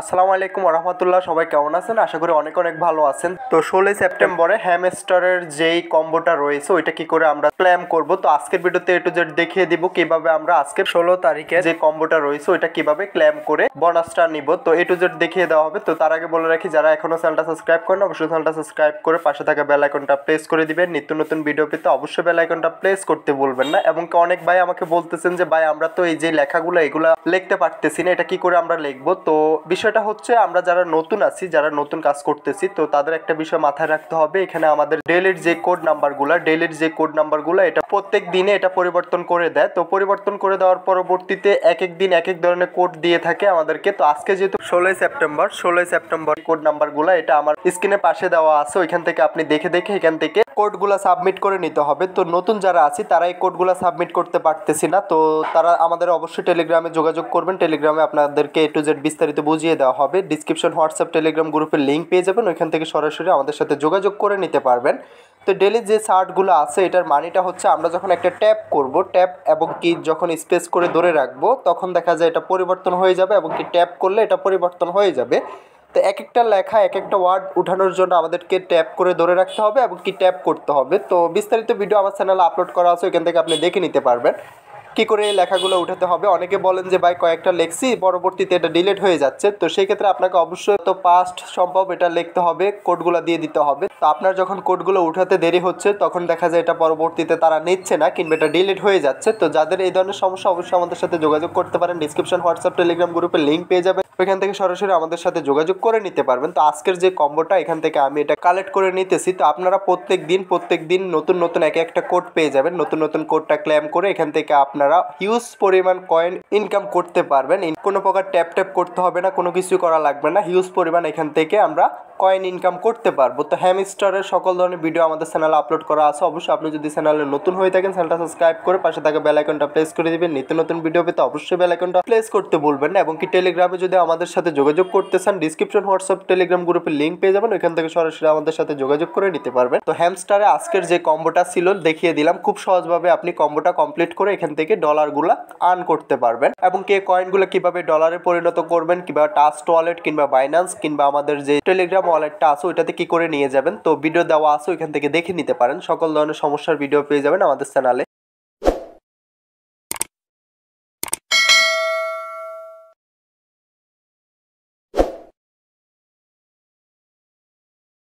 আসসালামু আলাইকুম রহমতুল্লাহ সবাই কেমন আছেন আশা করি অনেক অনেক ভালো আছেন তো ষোলোই সেপ্টেম্বরে হ্যামস্টারের যেই কম্বোটা রয়েছে ওইটা কি করে আমরা প্ল্যান করব তো আজকের ভিডিওতে একটু জেড দেখিয়ে দিব কিভাবে আমরা আজকে ষোলো তারিখে যে কম্বোটা রয়েছে ওইটা কিভাবে ক্ল্যাম করে বনাসটা নিব তো এ টু জেড দেখিয়ে দেওয়া হবে তো তার আগে বলে রাখি যারা এখনো চ্যানেলটা সাবস্ক্রাইব করেন অবশ্যই চ্যানেলটা সাবস্ক্রাইব করে পাশে থাকা বেল আইকনটা প্রেস করে দিবেন নিত্য নতুন ভিডিও পেতে অবশ্যই বেল আইকনটা প্রেস করতে বলবেন না এবং অনেক ভাই আমাকে বলতেছেন যে ভাই আমরা তো এই যে লেখাগুলো এগুলো লিখতে পারতেছি না এটা কি করে আমরা লিখবো তো বিষয়টা হচ্ছে আমরা যারা নতুন আছি যারা নতুন কাজ করতেছি তো তাদের একটা বিষয় মাথায় রাখতে হবে এখানে আমাদের ডেলির যে কোড নাম্বারগুলো ডেলির যে কোড নাম্বারগুলো এটা প্রত্যেক দিনে এটা পরিবর্তন করে দেয় তো পরিবর্তন করে দেওয়ার পরবর্তীতে এক এক দিন এক এক ধরনের কোড দিয়ে থাকে আমাদেরকে তো আজকে যেহেতু ষোলোই সেপ্টেম্বর ষোলোই সেপ্টেম্বর কোড নাম্বারগুলো এটা আমার স্ক্রিনের পাশে দেওয়া আছে ওইখান থেকে আপনি দেখে দেখে এখান থেকে কোডগুলো সাবমিট করে নিতে হবে তো নতুন যারা আছি তারা এই কোডগুলো সাবমিট করতে পারতেছি না তো তারা আমাদের অবশ্যই টেলিগ্রামে যোগাযোগ করবেন টেলিগ্রামে আপনাদেরকে এ টু জেড বিস্তারিত বুঝিয়ে দেওয়া হবে ডিসক্রিপশন হোয়াটসঅ্যাপ টেলিগ্রাম গ্রুপের লিঙ্ক পেয়ে যাবেন ওইখান থেকে সরাসরি আমাদের সাথে যোগাযোগ করে নিতে পারবেন তো ডেলি যে শার্টগুলো আছে এটার মানিটা হচ্ছে আমরা যখন একটা ট্যাপ করব ট্যাপ এবং কি যখন স্পেস করে ধরে রাখবো তখন দেখা যায় এটা পরিবর্তন হয়ে যাবে এবং কি ট্যাপ করলে এটা পরিবর্তন হয়ে যাবে তো এক একটা লেখা এক একটা ওয়ার্ড উঠানোর জন্য আমাদেরকে ট্যাপ করে ধরে রাখতে হবে এবং কি ট্যাপ করতে হবে তো বিস্তারিত ভিডিও আমার চ্যানেলে আপলোড করা আছে ওইখান থেকে আপনি দেখে নিতে পারবেন কি করে এই লেখাগুলো উঠাতে হবে অনেকে বলেন যে ভাই কয়েকটা লেখছি পরবর্তীতে এটা ডিলিট হয়ে যাচ্ছে তো সেই ক্ষেত্রে আপনাকে অবশ্যই তো পাস্ট সম্ভব এটা লিখতে হবে কোডগুলো দিয়ে দিতে হবে তো আপনার যখন কোডগুলো উঠাতে দেরি হচ্ছে তখন দেখা যায় এটা পরবর্তীতে তারা নিচ্ছে না কিংবা এটা ডিলিট হয়ে যাচ্ছে তো যাদের এই ধরনের সমস্যা অবশ্যই আমাদের সাথে যোগাযোগ করতে পারেন ডিসক্রিপশন হোয়াটসঅ্যাপ টেলিগ্রাম গ্রুপে লিঙ্ক পেয়ে যাবেন ওইখান থেকে সরাসরি আমাদের সাথে যোগাযোগ করে নিতে পারবেন তো আজকের যে কম্বোটা এখান থেকে আমি এটা কালেক্ট করে নিতেছি তো আপনারা প্রত্যেক দিন প্রত্যেক দিন নতুন নতুন এক একটা কোড পেয়ে যাবেন নতুন নতুন কোডটা ক্লেম করে এখান থেকে আপনারা হিউজ পরিমাণ কয়েন ইনকাম করতে পারবেন কোনো প্রকার ট্যাপ ট্যাপ করতে হবে না কোনো কিছু করা লাগবে না হিউজ পরিমাণ এখান থেকে আমরা কয়েন ইনকাম করতে পারবো তো হ্যামস্টারের সকল ধরনের ভিডিও আমাদের চ্যানেলে আপলোড করা আছে অবশ্যই আপনি যদি চ্যানেলে নতুন হয়ে থাকেন চ্যানেলটা সাবস্ক্রাইব করে পাশে থাকা বেলাইকনটা প্রেস করে দিবেন নিত্য নতুন ভিডিও পেতে অবশ্যই বেলাইকনটা প্রেস করতে বলবেন না এবং কি টেলিগ্রামে যদি আমাদের সাথে যোগাযোগ করতে চান ডিসক্রিপশন হোয়াটসঅ্যাপ টেলিগ্রাম গ্রুপের লিঙ্ক পেয়ে যাবেন ওইখান থেকে সরাসরি আমাদের সাথে যোগাযোগ করে নিতে পারবেন তো হ্যামস্টারে আজকের যে কম্বোটা ছিল দেখিয়ে দিলাম খুব সহজভাবে আপনি কম্বোটা কমপ্লিট করে এখান থেকে ডলারগুলো আর্ন করতে পারবেন এবং কে কয়েনগুলো কিভাবে ডলারে পরিণত করবেন কিংবা টাস্ট ওয়ালেট কিংবা বাইন্যান্স কিংবা আমাদের যে টেলিগ্রাম ওয়ালেটটা আছে ওইটাতে কি করে নিয়ে যাবেন তো ভিডিও দেওয়া আছে ওইখান থেকে দেখে নিতে পারেন সকল ধরনের সমস্যার ভিডিও পেয়ে যাবেন আমাদের চ্যানেলে